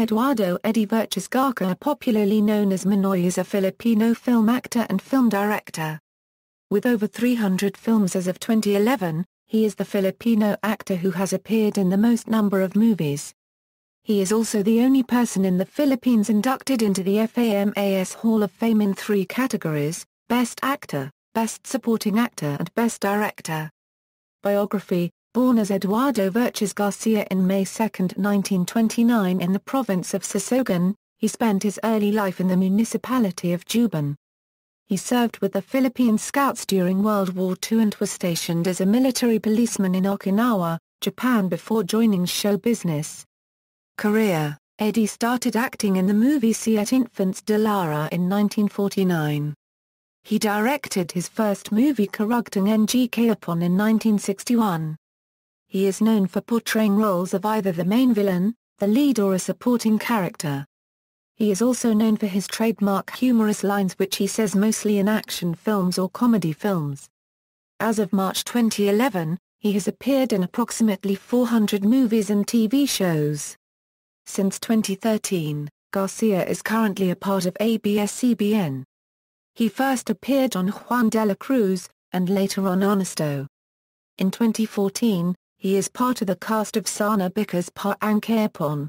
Eduardo Eddie Burches Garca popularly known as Manoy, is a Filipino film actor and film director. With over 300 films as of 2011, he is the Filipino actor who has appeared in the most number of movies. He is also the only person in the Philippines inducted into the FAMAS Hall of Fame in three categories, Best Actor, Best Supporting Actor and Best Director. Biography Born as Eduardo Virches Garcia in May 2, 1929 in the province of Sasogan, he spent his early life in the municipality of Juban. He served with the Philippine Scouts during World War II and was stationed as a military policeman in Okinawa, Japan before joining show business. Career Eddie started acting in the movie Siete Infants de Lara in 1949. He directed his first movie Karugtang Ngkapon in 1961. He is known for portraying roles of either the main villain, the lead or a supporting character. He is also known for his trademark humorous lines which he says mostly in action films or comedy films. As of March 2011, he has appeared in approximately 400 movies and TV shows. Since 2013, Garcia is currently a part of ABS-CBN. He first appeared on Juan de la Cruz, and later on Honesto. In 2014, he is part of the cast of Sana Bikas Pa Ankarpon.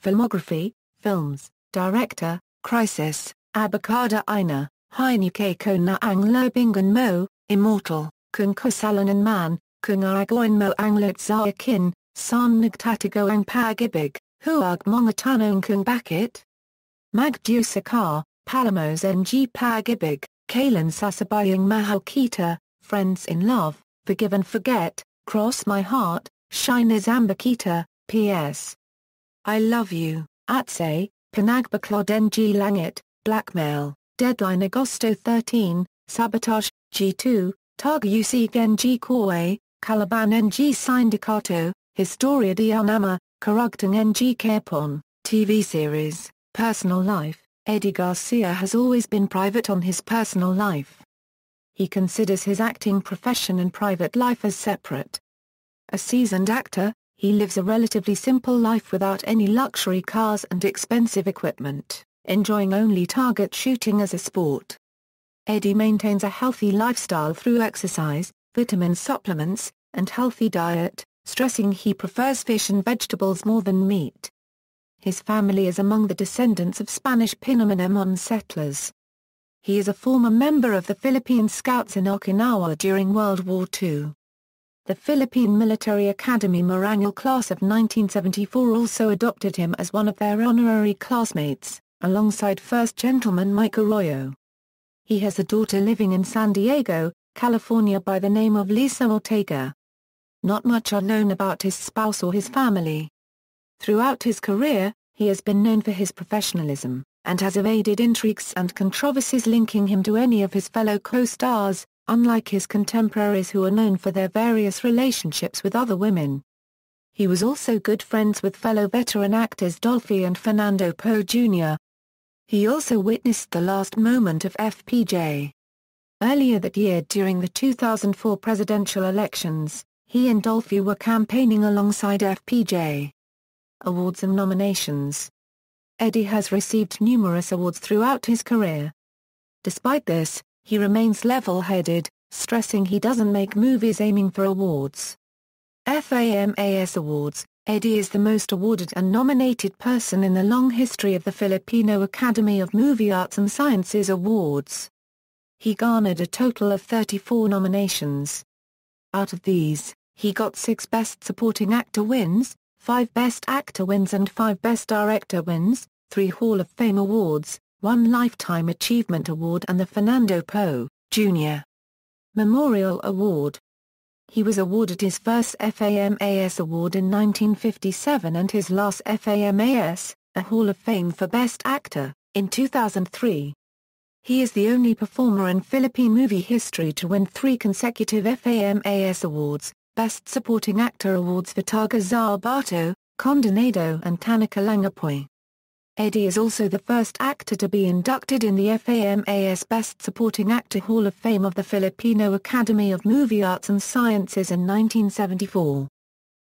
Filmography, Films, Director, Crisis, Abakada Ina, Heinuke Kona Ang Bingan Mo, Immortal, Kung Kusalanan Man, Kung Aragoin Mo Anglot Zayakin, San Nagtatago Ang Pagibig, Huag Mongatanong Kung Bakit. Magdu Sakar, Palamos NG Pagibig, Kalan Sasabayang Mahal Kita, Friends in Love, Forgive and Forget, Cross My Heart, Shina Ambakita, P.S. I Love You, Atse, Panagba Ng Langit, Blackmail, Deadline Agosto 13, Sabotage, G2, Targ UC Ng Korwe, Caliban NG Syndicato, Historia di Anama, Karugtang NG Kepon. TV series, Personal Life. Eddie Garcia has always been private on his personal life he considers his acting profession and private life as separate. A seasoned actor, he lives a relatively simple life without any luxury cars and expensive equipment, enjoying only target shooting as a sport. Eddie maintains a healthy lifestyle through exercise, vitamin supplements, and healthy diet, stressing he prefers fish and vegetables more than meat. His family is among the descendants of Spanish Pinaminamon settlers. He is a former member of the Philippine Scouts in Okinawa during World War II. The Philippine Military Academy Marangal class of 1974 also adopted him as one of their honorary classmates, alongside First Gentleman Mike Arroyo. He has a daughter living in San Diego, California by the name of Lisa Ortega. Not much are known about his spouse or his family. Throughout his career, he has been known for his professionalism, and has evaded intrigues and controversies linking him to any of his fellow co-stars, unlike his contemporaries who are known for their various relationships with other women. He was also good friends with fellow veteran actors Dolphy and Fernando Poe Jr. He also witnessed the last moment of FPJ. Earlier that year during the 2004 presidential elections, he and Dolphy were campaigning alongside FPJ. Awards and nominations Eddie has received numerous awards throughout his career. Despite this, he remains level-headed, stressing he doesn't make movies aiming for awards. FAMAS Awards, Eddie is the most awarded and nominated person in the long history of the Filipino Academy of Movie Arts and Sciences Awards. He garnered a total of 34 nominations. Out of these, he got six Best Supporting Actor wins, 5 Best Actor wins and 5 Best Director wins, 3 Hall of Fame awards, 1 Lifetime Achievement Award and the Fernando Poe, Jr. Memorial Award. He was awarded his first FAMAS award in 1957 and his last FAMAS, a Hall of Fame for Best Actor, in 2003. He is the only performer in Philippine movie history to win three consecutive FAMAS awards, Best Supporting Actor awards for Targa Zarbato, Condonado and Tanaka Langapoy. Eddie is also the first actor to be inducted in the FAMAS Best Supporting Actor Hall of Fame of the Filipino Academy of Movie Arts and Sciences in 1974.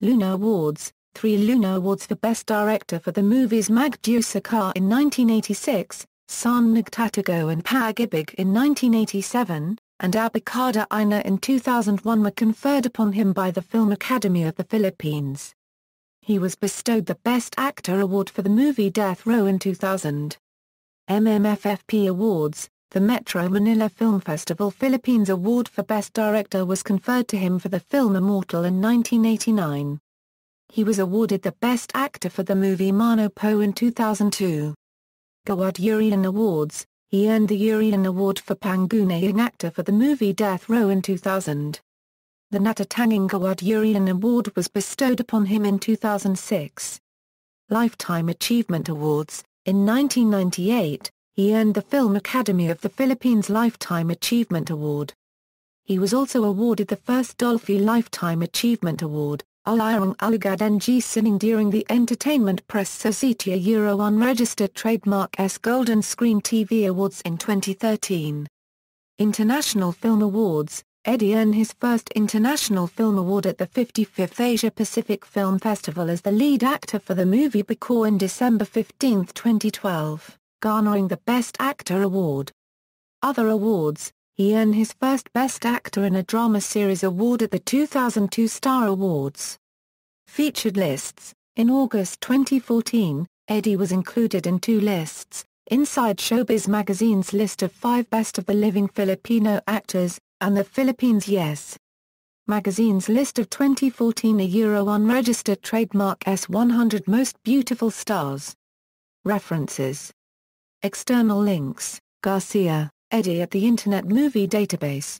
Luna Awards, three Luna Awards for Best Director for the movies Magdusa Sakar in 1986, San Nagtatago and Pagibig in 1987, and Abacada Ina in 2001 were conferred upon him by the Film Academy of the Philippines. He was bestowed the Best Actor Award for the movie Death Row in 2000. MMFFP Awards, the Metro Manila Film Festival Philippines Award for Best Director was conferred to him for the film Immortal in 1989. He was awarded the Best Actor for the movie Mano Po in 2002. Gawad Urian Awards, he earned the Urian Award for Panguna actor for the movie Death Row in 2000. The Natatangingawad Urian Award was bestowed upon him in 2006. Lifetime Achievement Awards In 1998, he earned the Film Academy of the Philippines Lifetime Achievement Award. He was also awarded the first Dolphy Lifetime Achievement Award, Alirang Alugad NG Sinning during the Entertainment Press Societia Euro Unregistered Trademark S Golden Screen TV Awards in 2013. International Film Awards Eddie earned his first International Film Award at the 55th Asia Pacific Film Festival as the lead actor for the movie Bakor in December 15, 2012, garnering the Best Actor Award. Other awards he earned his first Best Actor in a Drama Series award at the 2002 Star Awards. Featured lists In August 2014, Eddie was included in two lists, Inside Showbiz magazine's list of five best of the living Filipino actors, and the Philippines Yes! magazine's list of 2014 a Euro unregistered trademark S100 Most Beautiful Stars. References External links Garcia, Eddie at the Internet Movie Database